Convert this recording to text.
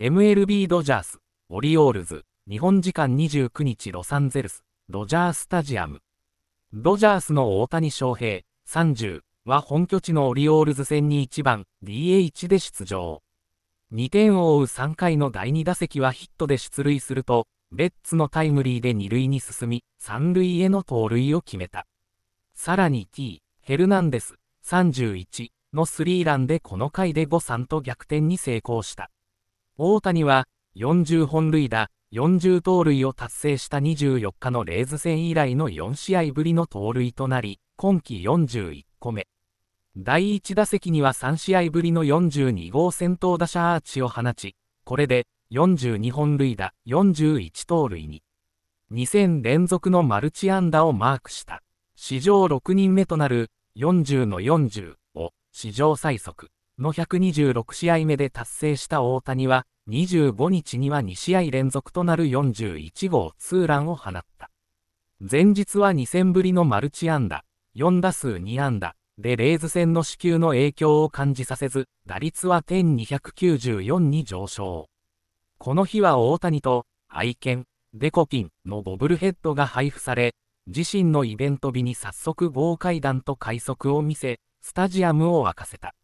MLB ドジャース、オリオールズ、日本時間29日ロサンゼルス、ドジャースタジアム。ドジャースの大谷翔平、30は本拠地のオリオールズ戦に1番 DH で出場。2点を追う3回の第2打席はヒットで出塁すると、レッツのタイムリーで2塁に進み、3塁への盗塁を決めた。さらに T、ヘルナンデス、31のスリーランでこの回で5-3と逆転に成功した。大谷は40本塁打、40盗塁を達成した24日のレーズ戦以来の4試合ぶりの盗塁となり、今季41個目。第1打席には3試合ぶりの42号先頭打者アーチを放ち、これで42本塁打、41盗塁に、2戦連続のマルチ安打をマークした。史上6人目となる40の40を史上最速。の126試合目で達成した大谷は、25日には2試合連続となる41号ツーランを放った。前日は2戦ぶりのマルチ安打、4打数2安打でレーズ戦の支給の影響を感じさせず、打率は点294に上昇。この日は大谷と、愛犬、デコピンのボブルヘッドが配布され、自身のイベント日に早速豪快弾と快速を見せ、スタジアムを沸かせた。